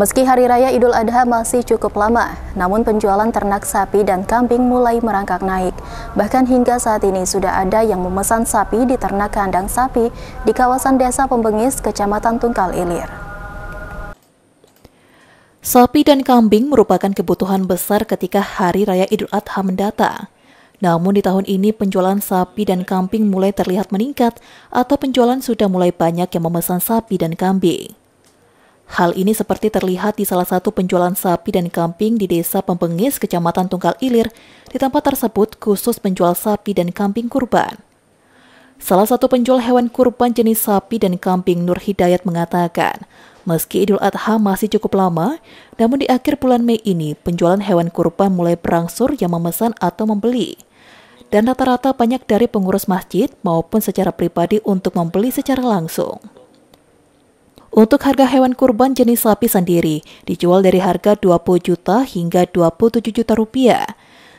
Meski hari raya Idul Adha masih cukup lama, namun penjualan ternak sapi dan kambing mulai merangkak naik. Bahkan hingga saat ini sudah ada yang memesan sapi di ternak kandang sapi di kawasan Desa Pembengis, Kecamatan Tungkal Ilir. Sapi dan kambing merupakan kebutuhan besar ketika hari raya Idul Adha mendatang. Namun di tahun ini penjualan sapi dan kambing mulai terlihat meningkat atau penjualan sudah mulai banyak yang memesan sapi dan kambing. Hal ini seperti terlihat di salah satu penjualan sapi dan kambing di Desa Pembengis, Kecamatan Tunggal Ilir. Di tempat tersebut khusus penjual sapi dan kambing kurban. Salah satu penjual hewan kurban jenis sapi dan kambing Nur Hidayat mengatakan, meski Idul Adha masih cukup lama, namun di akhir bulan Mei ini penjualan hewan kurban mulai berangsur yang memesan atau membeli. Dan rata-rata banyak dari pengurus masjid maupun secara pribadi untuk membeli secara langsung. Untuk harga hewan kurban jenis sapi sendiri dijual dari harga 20 juta hingga 27 juta rupiah.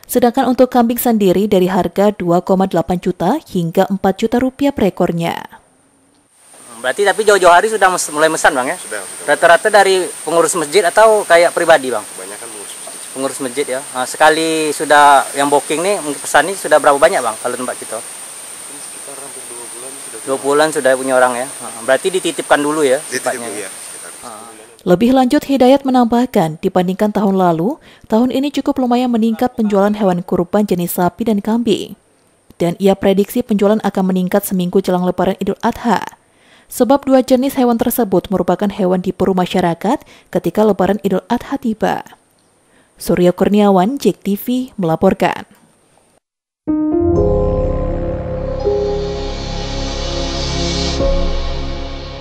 Sedangkan untuk kambing sendiri dari harga 2,8 juta hingga 4 juta rupiah per ekornya. Berarti tapi jauh-jauh hari sudah mulai mesan bang ya? Sudah. Rata-rata dari pengurus masjid atau kayak pribadi bang? Banyak kan pengurus masjid. Pengurus masjid ya. Nah, sekali sudah yang booking nih pesan ini sudah berapa banyak bang kalau tempat kita? Gitu? sekitar hampir dua bulan sudah dua bulan sudah punya orang ya berarti dititipkan dulu ya sifatnya ya. Iya, Lebih lanjut, Hidayat menambahkan, dibandingkan tahun lalu, tahun ini cukup lumayan meningkat penjualan hewan kurban jenis sapi dan kambing. Dan ia prediksi penjualan akan meningkat seminggu jelang lebaran Idul Adha. Sebab dua jenis hewan tersebut merupakan hewan di diburu masyarakat ketika lebaran Idul Adha tiba. Surya Kurniawan, JEK TV, melaporkan.